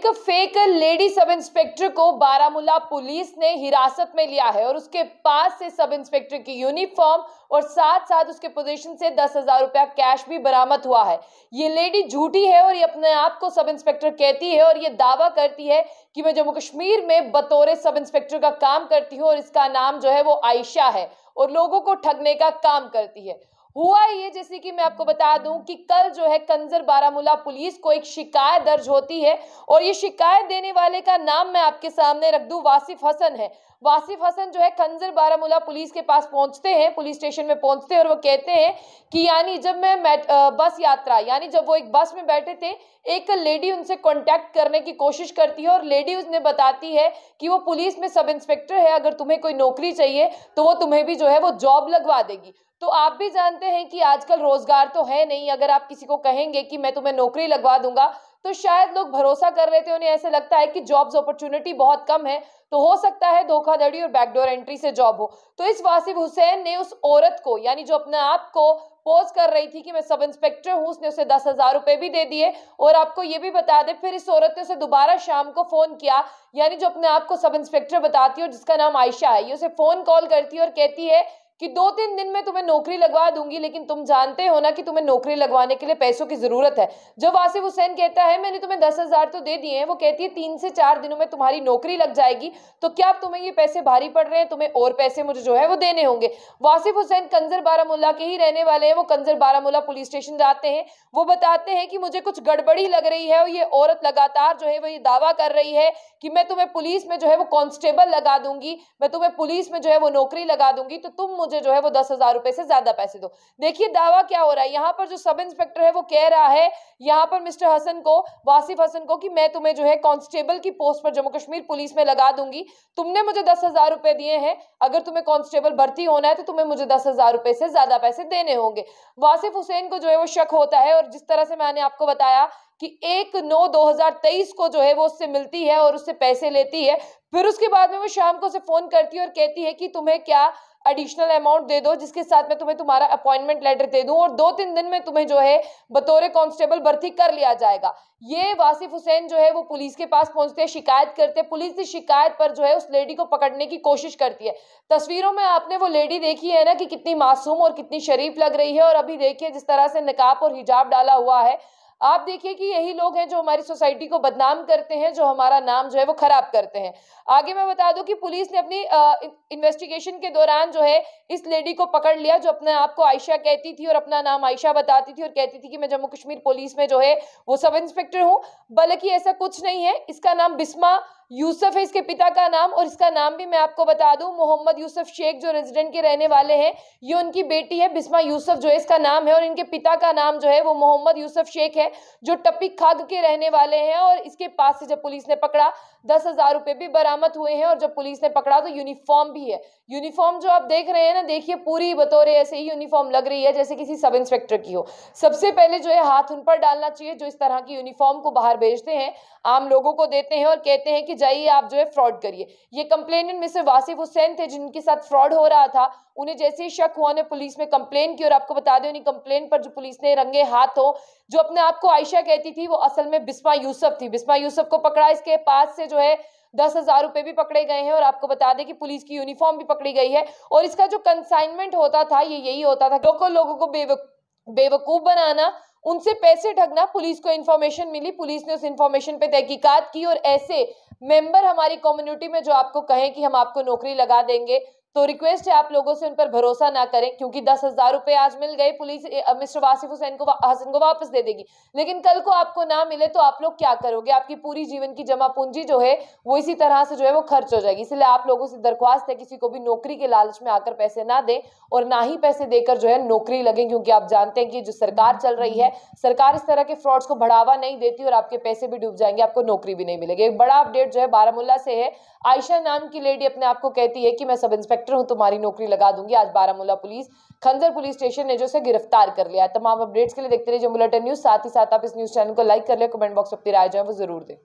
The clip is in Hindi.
एक फेक लेडी सब इंस्पेक्टर को बारामूला पुलिस ने हिरासत में लिया है और उसके पास से सब इंस्पेक्टर की यूनिफॉर्म और साथ साथ उसके पोजीशन से दस हजार रुपया कैश भी बरामद हुआ है ये लेडी झूठी है और ये अपने आप को सब इंस्पेक्टर कहती है और ये दावा करती है कि मैं जम्मू कश्मीर में बतौरे सब इंस्पेक्टर का काम करती हूँ और इसका नाम जो है वो आयशा है और लोगों को ठगने का काम करती है हुआ ये जैसे कि मैं आपको बता दूं कि कल जो है कंजर बारामूला पुलिस को एक शिकायत दर्ज होती है और ये शिकायत देने वाले का नाम मैं आपके सामने रख दूं वासिफ हसन है वासिफ हसन जो है कंजर बारामूला पुलिस के पास पहुंचते हैं पुलिस स्टेशन में पहुंचते हैं और वो कहते हैं कि यानी जब मैं बस यात्रा यानी जब वो एक बस में बैठे थे एक लेडी उनसे कांटेक्ट करने की कोशिश करती है और लेडी उसने बताती है कि वो पुलिस में सब इंस्पेक्टर है अगर तुम्हें कोई नौकरी चाहिए तो वो तुम्हें भी जो है वो जॉब लगवा देगी तो आप भी जानते हैं कि आजकल रोजगार तो है नहीं अगर आप किसी को कहेंगे कि मैं तुम्हें नौकरी लगवा दूंगा तो शायद लोग भरोसा कर रहे थे उन्हें ऐसे लगता है कि जॉब्स अपॉर्चुनिटी बहुत कम है तो हो सकता है धोखाधड़ी और बैकडोर एंट्री से जॉब हो तो इस वासिफ हुसैन ने उस औरत को यानी जो अपने आप को पोज कर रही थी कि मैं सब इंस्पेक्टर हूँ उसने उसे दस हजार रुपए भी दे दिए और आपको ये भी बता दे फिर इस औरत ने उसे दोबारा शाम को फ़ोन किया यानी जो अपने आप को सब इंस्पेक्टर बताती है और जिसका नाम आयशा है ये उसे फ़ोन कॉल करती है और कहती है कि दो तीन दिन में तुम्हें नौकरी लगवा दूंगी लेकिन तुम जानते हो ना कि तुम्हें नौकरी लगवाने के लिए पैसों की ज़रूरत है जब आसिफ हुसैन कहता है मैंने तुम्हें दस हज़ार तो दे दिए हैं वो कहती है तीन से चार दिनों में तुम्हारी नौकरी लग जाएगी तो क्या तुम्हें ये पैसे भारी पड़ रहे हैं तुम्हें और पैसे मुझे जो है वो देने होंगे वासिफ हुसैन कंजर बारामूला के ही रहने वाले हैं वो कंजर बारामूला पुलिस स्टेशन जाते हैं वो बताते हैं कि मुझे कुछ गड़बड़ी लग रही है और ये औरत लगातार जो है वो ये दावा कर रही है कि मैं तुम्हें पुलिस में जो है वो कॉन्स्टेबल लगा दूंगी मैं तुम्हें पुलिस में जो है वो नौकरी लगा दूंगी तो तुम मुझे जो है वो दस हजार रुपए से ज्यादा पैसे दो देखिए दावा क्या हो रहा है यहाँ पर जो सब इंस्पेक्टर है वो कह रहा है यहाँ पर मिस्टर हसन को वासिफ हसन को कि मैं तुम्हें जो है कांस्टेबल की पोस्ट पर जम्मू कश्मीर पुलिस में लगा दूंगी तुमने मुझे दस हजार रुपए दिए हैं अगर तुम्हें कॉन्स्टेबल भर्ती होना है तो तुम्हें मुझे दस हजार रुपए से ज्यादा पैसे देने होंगे वासिफ हुसैन को जो है वो शक होता है और जिस तरह से मैंने आपको बताया कि एक नौ 2023 को जो है वो उससे मिलती है और उससे पैसे लेती है फिर उसके बाद में वो शाम को उसे फ़ोन करती है और कहती है कि तुम्हें क्या एडिशनल अमाउंट दे दो जिसके साथ मैं तुम्हें तुम्हारा अपॉइंटमेंट लेटर दे दूं और दो तीन दिन में तुम्हें जो है बतौर कांस्टेबल भर्ती कर लिया जाएगा ये वासिफ हुसैन जो है वो पुलिस के पास पहुंचते हैं शिकायत करते हैं पुलिस की शिकायत पर जो है उस लेडी को पकड़ने की कोशिश करती है तस्वीरों में आपने वो लेडी देखी है ना कि कितनी मासूम और कितनी शरीफ लग रही है और अभी देखिए जिस तरह से नकाब और हिजाब डाला हुआ है आप देखिए कि यही लोग हैं जो हमारी सोसाइटी को बदनाम करते हैं जो हमारा नाम जो है वो खराब करते हैं आगे मैं बता दूं कि पुलिस ने अपनी इन्वेस्टिगेशन के दौरान जो है इस लेडी को पकड़ लिया जो अपने आप को आयशा कहती थी और अपना नाम आयशा बताती थी और कहती थी कि मैं जम्मू कश्मीर पुलिस में जो है वो सब इंस्पेक्टर हूँ बल्कि ऐसा कुछ नहीं है इसका नाम बिस्मा यूसुफ है इसके पिता का नाम और इसका नाम भी मैं आपको बता दूं मोहम्मद यूसुफ शेख जो रेजिडेंट के रहने वाले हैं ये उनकी बेटी है बिस्मा यूसुफ जो है इसका नाम है और इनके पिता का नाम जो है वो मोहम्मद यूसुफ शेख है जो टपी खाग के रहने वाले हैं और इसके पास से जब पुलिस ने पकड़ा दस हजार रुपए भी बरामद हुए हैं और जब पुलिस ने पकड़ा तो यूनिफॉर्म भी है यूनिफॉर्म जो आप देख रहे हैं ना देखिए पूरी बतौर ऐसे ही यूनिफॉर्म लग रही है जैसे किसी सब इंस्पेक्टर की हो सबसे पहले जो है हाथ उन पर डालना चाहिए जो इस तरह की यूनिफॉर्म को बाहर भेजते हैं आम लोगों को देते हैं और कहते हैं कि जाइए आप जो है फ्रॉड करिए ये कंप्लेनेंट मिस्टर वासिफ हुसैन थे जिनके साथ फ्रॉड हो रहा था उन्हें जैसे ही शक हुआ ने पुलिस में कंप्लेन की और आपको बता दें उन्हीं कंप्लेन पर जो पुलिस ने रंगे हाथों जो अपने आप को आयशा कहती थी वो असल में बिस्मा यूसुफ थी बिस्मा यूसुफ को पकड़ा इसके पास से जो है दस हजार रुपए भी पकड़े गए हैं और आपको बता दें कि पुलिस की यूनिफॉर्म भी पकड़ी गई है और इसका जो कंसाइनमेंट होता था ये यही होता था लोगों लोगों को बेवकूफ बनाना उनसे पैसे ठगना पुलिस को इन्फॉर्मेशन मिली पुलिस ने उस इन्फॉर्मेशन पे तहकीकात की और ऐसे मेंबर हमारी कम्युनिटी में जो आपको कहें कि हम आपको नौकरी लगा देंगे तो रिक्वेस्ट है आप लोगों से उन पर भरोसा ना करें क्योंकि दस हजार रुपए आज मिल गए पुलिस मिस्टर वासिफ हुसैन को हसन को वापस दे देगी लेकिन कल को आपको ना मिले तो आप लोग क्या करोगे आपकी पूरी जीवन की जमा पूंजी जो है वो इसी तरह से जो है वो खर्च हो जाएगी इसलिए आप लोगों से दरख्वास्त है किसी को भी नौकरी के लालच में आकर पैसे ना दे और ना ही पैसे देकर जो है नौकरी लगे क्योंकि आप जानते हैं कि जो सरकार चल रही है सरकार इस तरह के फ्रॉड्स को बढ़ावा नहीं देती और आपके पैसे भी डूब जाएंगे आपको नौकरी भी नहीं मिलेगी एक बड़ा अपडेट जो है बारामूला से है आयशा नाम की लेडी अपने आप को कहती है कि मैं सब इंस्पेक्टर इंस्पेक्टर हूँ तुम्हारी नौकरी लगा दूंगी आज बारामूला पुलिस खंजर पुलिस स्टेशन ने जो उसे गिरफ्तार कर लिया तमाम अपडेट्स के लिए देखते रहिए जो बुलेटिन न्यूज साथ ही साथ आप इस न्यूज चैनल को लाइक कर ले कमेंट बॉक्स में अपनी राय जो है वो जरूर दें